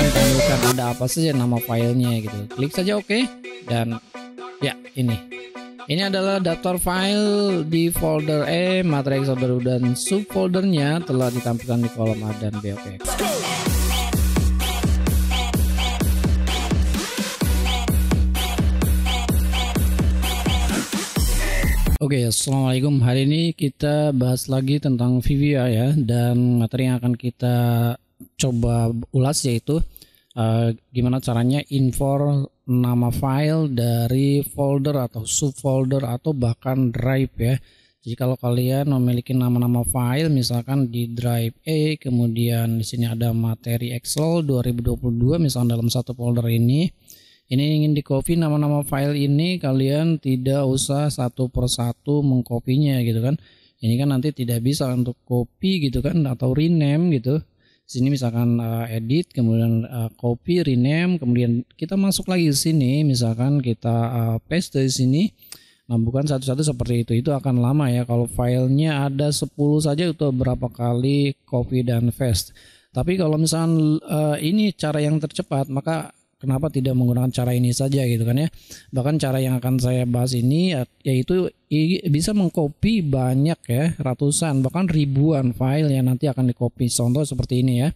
akan tampilkan ada apa saja nama filenya gitu. Klik saja oke okay, dan ya ini. Ini adalah daftar file di folder E, materi Exoder dan subfoldernya telah ditampilkan di kolom A dan B. Oke. Okay. Oke, okay, assalamualaikum. Hari ini kita bahas lagi tentang VBA ya, dan materi yang akan kita coba ulas yaitu uh, gimana caranya info nama file dari folder atau subfolder atau bahkan drive ya. Jadi kalau kalian memiliki nama-nama file misalkan di drive A kemudian di sini ada materi Excel 2022 misalkan dalam satu folder ini ini ingin di copy nama-nama file ini kalian tidak usah satu per satu mengkopinya gitu kan ini kan nanti tidak bisa untuk copy gitu kan atau rename gitu sini misalkan uh, edit kemudian uh, copy rename kemudian kita masuk lagi ke sini misalkan kita uh, paste di sini nah bukan satu-satu seperti itu itu akan lama ya kalau filenya ada 10 saja itu berapa kali copy dan paste tapi kalau misalkan uh, ini cara yang tercepat maka kenapa tidak menggunakan cara ini saja gitu kan ya bahkan cara yang akan saya bahas ini yaitu bisa mengcopy banyak ya ratusan bahkan ribuan file yang nanti akan dicopy contoh seperti ini ya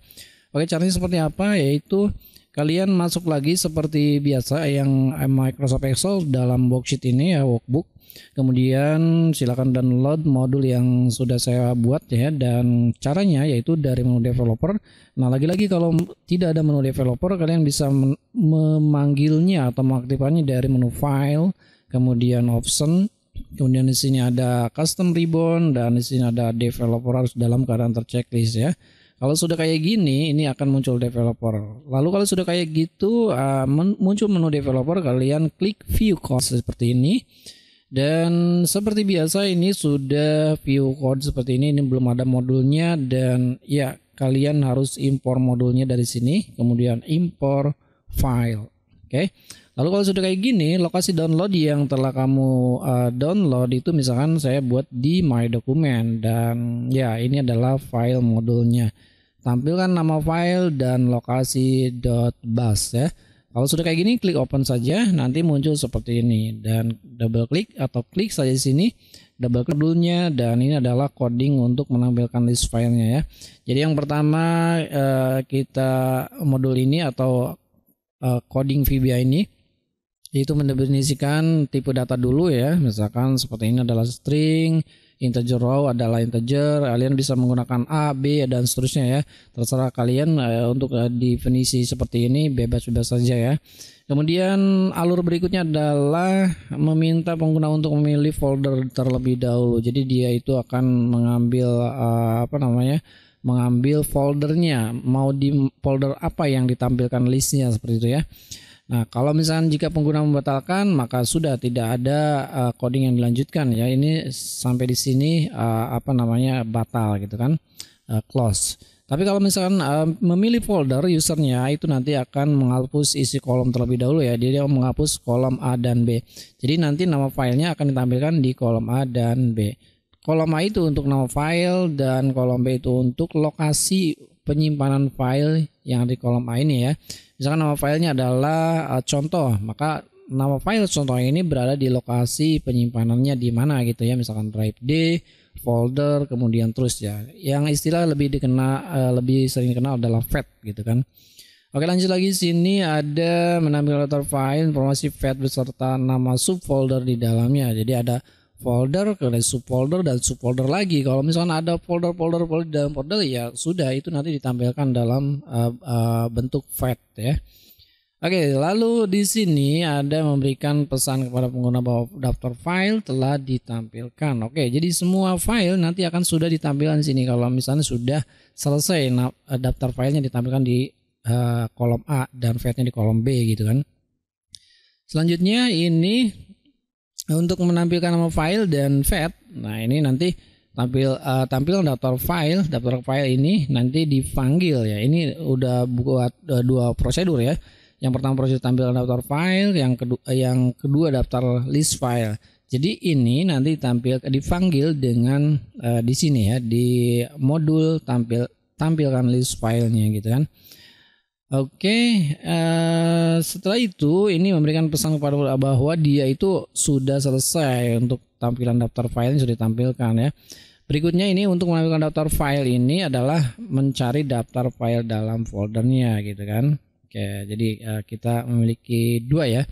oke caranya seperti apa yaitu kalian masuk lagi seperti biasa yang Microsoft Excel dalam worksheet ini ya workbook Kemudian silakan download modul yang sudah saya buat ya dan caranya yaitu dari menu developer. Nah, lagi-lagi kalau tidak ada menu developer, kalian bisa memanggilnya atau mengaktifkannya dari menu file, kemudian option, kemudian di sini ada custom ribbon dan di sini ada developer harus dalam keadaan terchecklist ya. Kalau sudah kayak gini, ini akan muncul developer. Lalu kalau sudah kayak gitu, uh, muncul menu developer, kalian klik view cost seperti ini. Dan seperti biasa ini sudah view code seperti ini, ini belum ada modulnya dan ya kalian harus impor modulnya dari sini, kemudian impor file. Oke. Okay. Lalu kalau sudah kayak gini, lokasi download yang telah kamu uh, download itu misalkan saya buat di My Document dan ya ini adalah file modulnya. Tampilkan nama file dan lokasi .bus ya. Kalau sudah kayak gini, klik open saja. Nanti muncul seperti ini. Dan double klik atau klik saja di sini. Double klik dulunya. Dan ini adalah coding untuk menampilkan list filenya ya. Jadi yang pertama eh, kita modul ini atau eh, coding VBA ini itu mendefinisikan tipe data dulu ya. Misalkan seperti ini adalah string integer row adalah integer kalian bisa menggunakan a b dan seterusnya ya terserah kalian uh, untuk uh, definisi seperti ini bebas-bebas saja ya kemudian alur berikutnya adalah meminta pengguna untuk memilih folder terlebih dahulu jadi dia itu akan mengambil uh, apa namanya mengambil foldernya mau di folder apa yang ditampilkan listnya seperti itu ya Nah, kalau misalnya jika pengguna membatalkan, maka sudah tidak ada uh, coding yang dilanjutkan ya. Ini sampai di sini uh, apa namanya batal gitu kan, uh, close. Tapi kalau misalkan uh, memilih folder usernya itu nanti akan menghapus isi kolom terlebih dahulu ya. Jadi Dia menghapus kolom A dan B. Jadi nanti nama filenya akan ditampilkan di kolom A dan B. Kolom A itu untuk nama file dan kolom B itu untuk lokasi penyimpanan file yang di kolom A ini ya. Misalkan nama filenya adalah eh, contoh, maka nama file contoh ini berada di lokasi penyimpanannya di mana gitu ya, misalkan drive D, folder, kemudian terus ya. Yang istilah lebih dikenal eh, lebih sering dikenal adalah FAT gitu kan. Oke lanjut lagi sini ada menampilkan letter file informasi FAT beserta nama subfolder di dalamnya. Jadi ada folder ke subfolder dan subfolder lagi. Kalau misalnya ada folder-folder folder dalam folder ya sudah itu nanti ditampilkan dalam uh, uh, bentuk FAT ya. Oke, lalu di sini ada memberikan pesan kepada pengguna bahwa daftar file telah ditampilkan. Oke, jadi semua file nanti akan sudah ditampilkan di sini. Kalau misalnya sudah selesai nah, daftar filenya ditampilkan di uh, kolom A dan filenya di kolom B gitu kan. Selanjutnya ini Nah, untuk menampilkan nama file dan FAT. Nah, ini nanti tampil uh, tampil daftar file, daftar file ini nanti dipanggil ya. Ini udah buat uh, dua prosedur ya. Yang pertama proses tampilan daftar file, yang kedua eh, yang kedua daftar list file. Jadi ini nanti tampil dipanggil dengan uh, di sini ya di modul tampil tampilkan list filenya gitu kan. Oke, okay, uh, eh, setelah itu ini memberikan pesan kepada bahwa dia itu sudah selesai untuk tampilan daftar file yang sudah ditampilkan ya. Berikutnya ini untuk menampilkan daftar file ini adalah mencari daftar file dalam foldernya gitu kan. Oke, jadi uh, kita memiliki dua ya.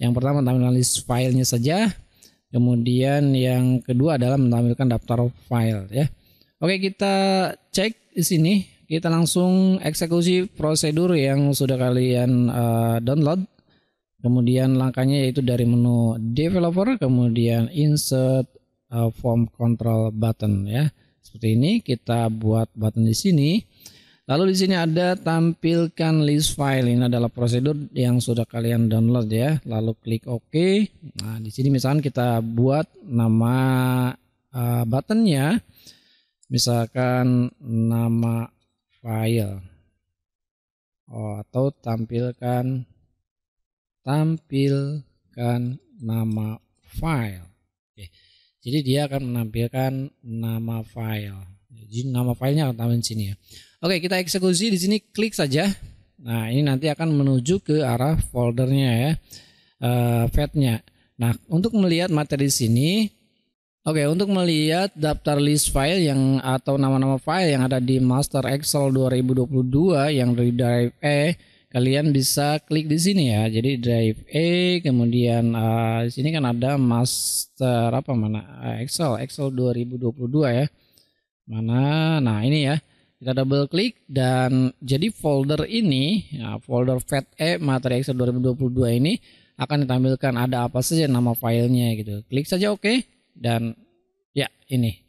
Yang pertama tampilan list filenya saja. Kemudian yang kedua adalah menampilkan daftar file ya. Oke, kita cek di sini kita langsung eksekusi prosedur yang sudah kalian uh, download. Kemudian langkahnya yaitu dari menu developer, kemudian insert uh, form control button ya. Seperti ini kita buat button di sini. Lalu di sini ada tampilkan list file. Ini adalah prosedur yang sudah kalian download ya. Lalu klik OK. Nah, di sini misalkan kita buat nama uh, buttonnya. Misalkan nama file oh, atau tampilkan tampilkan nama file. Oke. Jadi dia akan menampilkan nama file. Jadi nama filenya akan tampil di sini ya. Oke, kita eksekusi di sini klik saja. Nah, ini nanti akan menuju ke arah foldernya ya. Uh, eh, fatnya Nah, untuk melihat materi di sini Oke, untuk melihat daftar list file yang atau nama-nama file yang ada di master Excel 2022 yang dari drive E, kalian bisa klik di sini ya. Jadi drive E, kemudian uh, di sini kan ada master apa mana eh, Excel Excel 2022 ya. Mana? Nah, ini ya. Kita double klik dan jadi folder ini, ya, folder FAT E materi Excel 2022 ini akan ditampilkan ada apa saja nama filenya gitu. Klik saja oke. Okay dan ya ini.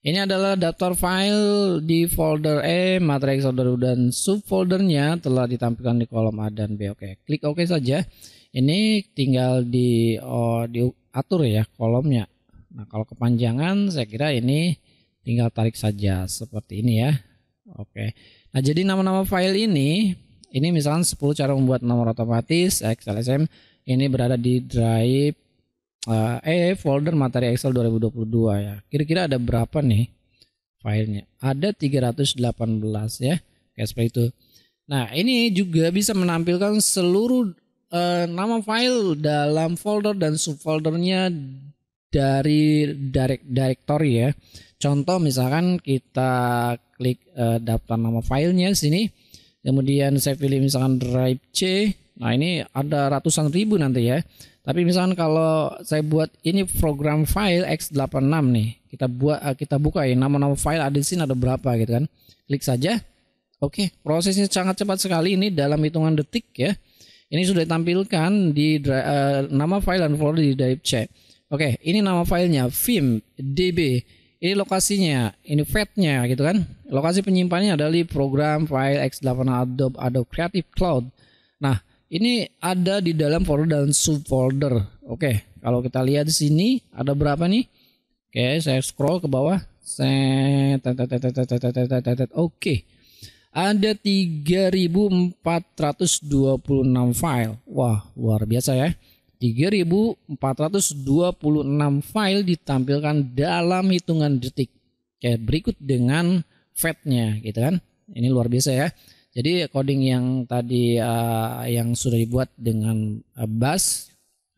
Ini adalah daftar file di folder E, matrix exoder dan subfoldernya telah ditampilkan di kolom A dan B. Oke, klik Oke saja. Ini tinggal di oh, diatur ya kolomnya. Nah, kalau kepanjangan saya kira ini tinggal tarik saja seperti ini ya. Oke. Nah, jadi nama-nama file ini ini misalnya 10 cara membuat nomor otomatis XLSM ini berada di drive uh, eh folder materi Excel 2022 ya. Kira-kira ada berapa nih filenya? Ada 318 ya. Kayak seperti itu. Nah, ini juga bisa menampilkan seluruh uh, nama file dalam folder dan subfoldernya dari direct directory ya. Contoh misalkan kita klik uh, daftar nama filenya sini, kemudian saya pilih misalkan drive C. Nah, ini ada ratusan ribu nanti ya. Tapi misalkan kalau saya buat ini program file x86 nih, kita buat eh, kita buka ya nama-nama file ada di sini ada berapa gitu kan. Klik saja. Oke, prosesnya sangat cepat sekali ini dalam hitungan detik ya. Ini sudah ditampilkan di uh, nama file dan folder di drive C. Oke, ini nama filenya vim db. Ini lokasinya, ini fatnya gitu kan. Lokasi penyimpanannya adalah di program file x86 Adobe Adobe Creative Cloud. Nah, ini ada di dalam folder dan subfolder. Oke, kalau kita lihat di sini ada berapa nih? Oke, saya scroll ke bawah. Oke. Ada 3426 file. Wah, luar biasa ya. 3426 file ditampilkan dalam hitungan detik. Oke, berikut dengan fatnya gitu kan. Ini luar biasa ya. Jadi coding yang tadi uh, yang sudah dibuat dengan uh, bass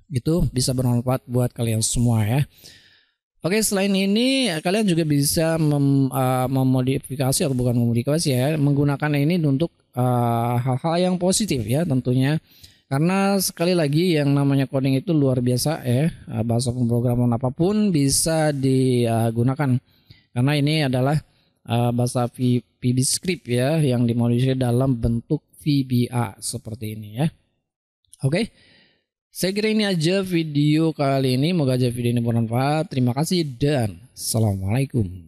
itu bisa bermanfaat buat kalian semua ya. Oke, selain ini kalian juga bisa mem, uh, memodifikasi atau bukan memodifikasi ya, menggunakan ini untuk hal-hal uh, hal -hal yang positif ya tentunya. Karena sekali lagi yang namanya coding itu luar biasa ya. Bahasa pemrograman apapun bisa digunakan. Karena ini adalah uh, bahasa VB script ya yang dimodifikasi dalam bentuk VBA seperti ini ya. Oke. Okay? Saya kira ini aja video kali ini. Moga aja video ini bermanfaat. Terima kasih dan Assalamualaikum.